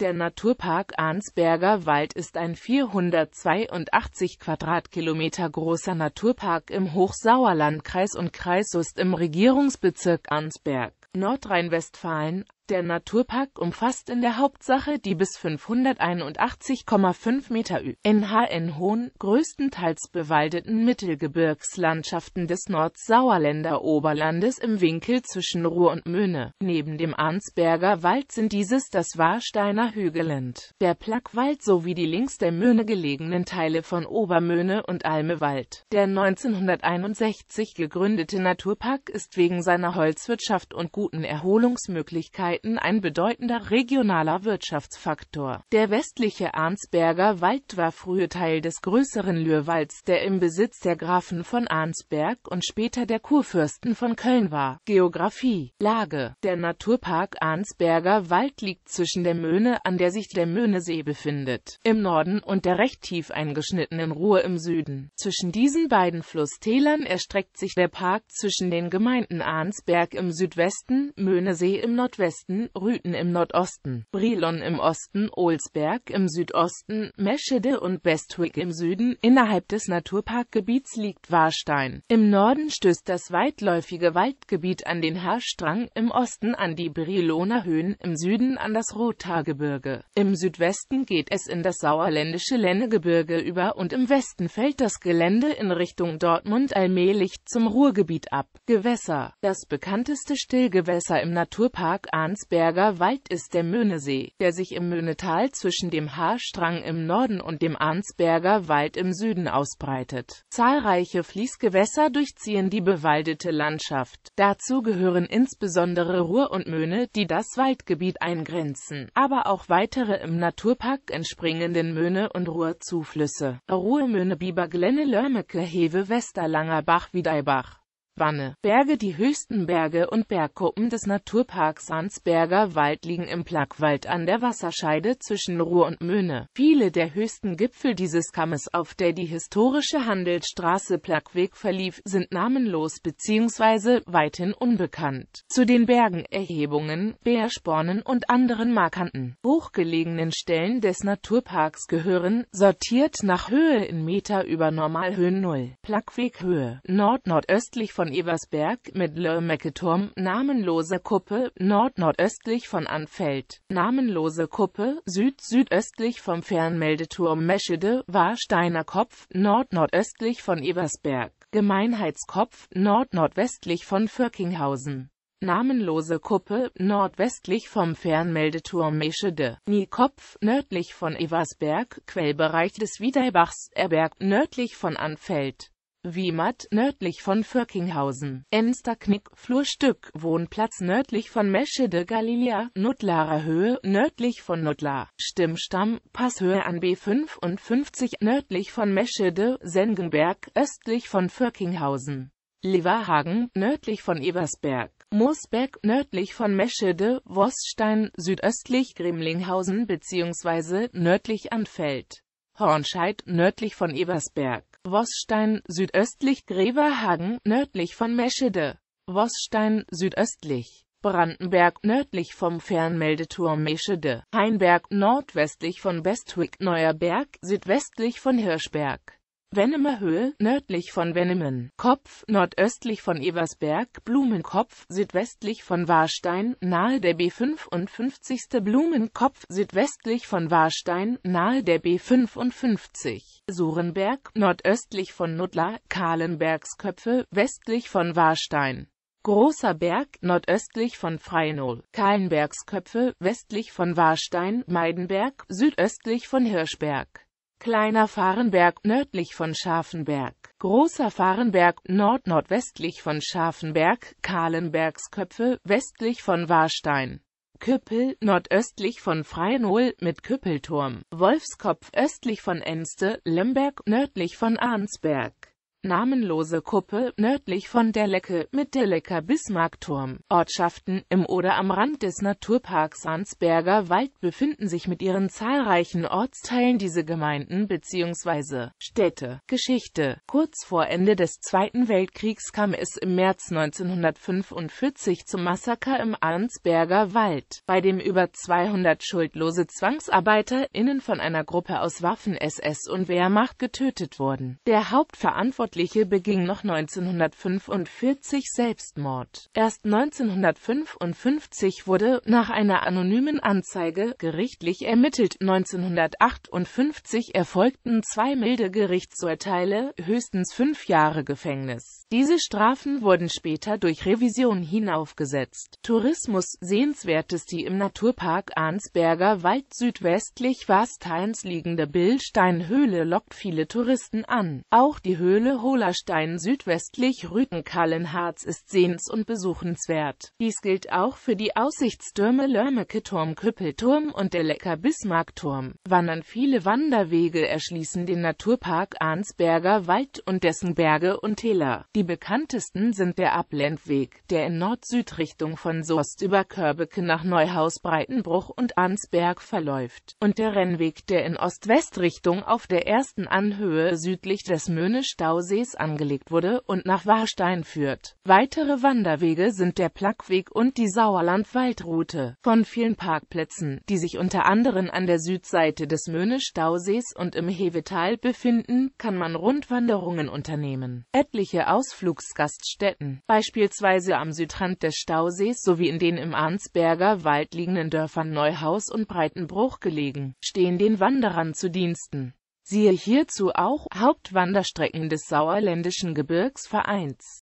Der Naturpark Arnsberger Wald ist ein 482 Quadratkilometer großer Naturpark im Hochsauerlandkreis und Kreis Soest im Regierungsbezirk Arnsberg, Nordrhein-Westfalen. Der Naturpark umfasst in der Hauptsache die bis 581,5 Meter NHN hohen, größtenteils bewaldeten Mittelgebirgslandschaften des Nordsauerländer Oberlandes im Winkel zwischen Ruhr und Möhne. Neben dem Arnsberger Wald sind dieses das Warsteiner Hügelland, der Plackwald sowie die links der Möhne gelegenen Teile von Obermöhne und Almewald. Der 1961 gegründete Naturpark ist wegen seiner Holzwirtschaft und guten Erholungsmöglichkeiten Zeiten ein bedeutender regionaler Wirtschaftsfaktor. Der westliche Arnsberger Wald war früher Teil des größeren Lürwalds, der im Besitz der Grafen von Arnsberg und später der Kurfürsten von Köln war. Geografie Lage Der Naturpark Arnsberger Wald liegt zwischen der Möhne, an der sich der Möhnesee befindet, im Norden und der recht tief eingeschnittenen Ruhr im Süden. Zwischen diesen beiden Flusstälern erstreckt sich der Park zwischen den Gemeinden Arnsberg im Südwesten, Möhnesee im Nordwesten Westen, Rüthen im Nordosten, Brilon im Osten, Olsberg im Südosten, Meschede und Bestwick im Süden. Innerhalb des Naturparkgebiets liegt Warstein. Im Norden stößt das weitläufige Waldgebiet an den Haarstrang, im Osten an die Briloner Höhen, im Süden an das Rothaargebirge. Im Südwesten geht es in das sauerländische Lennegebirge über und im Westen fällt das Gelände in Richtung Dortmund allmählich zum Ruhrgebiet ab. Gewässer Das bekannteste Stillgewässer im Naturpark Ahn Landsberger Wald ist der Möhnesee, der sich im Möhnetal zwischen dem Haarstrang im Norden und dem Arnsberger Wald im Süden ausbreitet. Zahlreiche Fließgewässer durchziehen die bewaldete Landschaft. Dazu gehören insbesondere Ruhr und Möhne, die das Waldgebiet eingrenzen, aber auch weitere im Naturpark entspringenden Möhne- und Ruhrzuflüsse. zuflüsse Ruhr, Möhne, Bieber, Glenne, Lörmecke, Hewe, Westerlanger Bach, Wiedeibach Spanne. Berge Die höchsten Berge und Bergkuppen des Naturparks Arnsberger Wald liegen im Plagwald an der Wasserscheide zwischen Ruhr und Möhne. Viele der höchsten Gipfel dieses Kammes, auf der die historische Handelsstraße Plagweg verlief, sind namenlos bzw. weithin unbekannt. Zu den Bergen, Erhebungen, Bärspornen und anderen markanten, hochgelegenen Stellen des Naturparks gehören, sortiert nach Höhe in Meter über Normalhöhen 0, Plaqueghöhe, nord-nordöstlich von von Ebersberg mit Lörmecke-Turm, namenlose Kuppe, nord-nordöstlich von Anfeld, namenlose Kuppe, süd-südöstlich vom Fernmeldeturm Meschede, Warsteiner Kopf, nord-nordöstlich von Ebersberg, Gemeinheitskopf, nord-nordwestlich von Völkinghausen. Namenlose Kuppe, nordwestlich vom Fernmeldeturm Meschede, Niekopf, nördlich von Eversberg, Quellbereich des Widerbachs, Erberg, nördlich von Anfeld. Wiemat nördlich von Vöckinghausen, Ensterknick, Flurstück, Wohnplatz nördlich von Meschede Galilea, Nuttlarer Höhe, nördlich von Nuttlar, Stimmstamm, Passhöhe an B55, nördlich von Meschede, Sengenberg, östlich von Vöckinghausen, Leverhagen, nördlich von Ebersberg, Moosberg, nördlich von Meschede, Vossstein, südöstlich Grimlinghausen bzw. nördlich Anfeld. Hornscheid nördlich von Ebersberg, Vossstein südöstlich Greverhagen nördlich von Meschede, Vossstein südöstlich, Brandenberg nördlich vom Fernmeldeturm Meschede, Heinberg nordwestlich von Bestwig, Neuerberg südwestlich von Hirschberg. Wennemer Höhe, nördlich von Wennemen, Kopf, nordöstlich von Eversberg, Blumenkopf, südwestlich von Warstein, nahe der B55. Blumenkopf, südwestlich von Warstein, nahe der B55. Surenberg, nordöstlich von Nudler, Kahlenbergsköpfe, westlich von Warstein. Großer Berg, nordöstlich von Freinol, Kahlenbergsköpfe, westlich von Warstein, Meidenberg, südöstlich von Hirschberg. Kleiner Fahrenberg nördlich von Scharfenberg, Großer Fahrenberg nordnordwestlich von Scharfenberg, Kahlenbergsköpfe westlich von Warstein. Küppel, nordöstlich von Freinol mit Küppelturm, Wolfskopf östlich von Enste, Lemberg nördlich von Arnsberg namenlose Kuppe, nördlich von der Lecke, mit der Lecker-Bismarckturm. Ortschaften im oder am Rand des Naturparks Arnsberger Wald befinden sich mit ihren zahlreichen Ortsteilen diese Gemeinden bzw. Städte. Geschichte Kurz vor Ende des Zweiten Weltkriegs kam es im März 1945 zum Massaker im Arnsberger Wald, bei dem über 200 schuldlose ZwangsarbeiterInnen von einer Gruppe aus Waffen-SS und Wehrmacht getötet wurden. Der Hauptverantwortliche Verantwortliche beging noch 1945 Selbstmord. Erst 1955 wurde, nach einer anonymen Anzeige, gerichtlich ermittelt. 1958 erfolgten zwei milde Gerichtsurteile, höchstens fünf Jahre Gefängnis. Diese Strafen wurden später durch Revision hinaufgesetzt. Tourismus sehenswertes die im Naturpark Arnsberger Wald südwestlich Warsteins liegende Billsteinhöhle lockt viele Touristen an. Auch die Höhle Hohlerstein südwestlich Rüttenkallenharz ist sehens- und besuchenswert. Dies gilt auch für die Aussichtstürme lörmeke turm Küppelturm und der Lecker-Bismarck-Turm. Wandern Viele Wanderwege erschließen den Naturpark Arnsberger Wald und dessen Berge und Täler. Die bekanntesten sind der Ablendweg, der in Nord-Süd-Richtung von Soest über Körbeke nach Neuhaus Breitenbruch und Arnsberg verläuft, und der Rennweg, der in Ost-West-Richtung auf der ersten Anhöhe südlich des Möhne-Staus Sees angelegt wurde und nach Warstein führt. Weitere Wanderwege sind der Plackweg und die Sauerland-Waldroute. Von vielen Parkplätzen, die sich unter anderem an der Südseite des Möhne-Stausees und im Hevetal befinden, kann man Rundwanderungen unternehmen. Etliche Ausflugsgaststätten, beispielsweise am Südrand des Stausees sowie in den im Arnsberger Wald liegenden Dörfern Neuhaus und Breitenbruch gelegen, stehen den Wanderern zu Diensten. Siehe hierzu auch Hauptwanderstrecken des Sauerländischen Gebirgsvereins.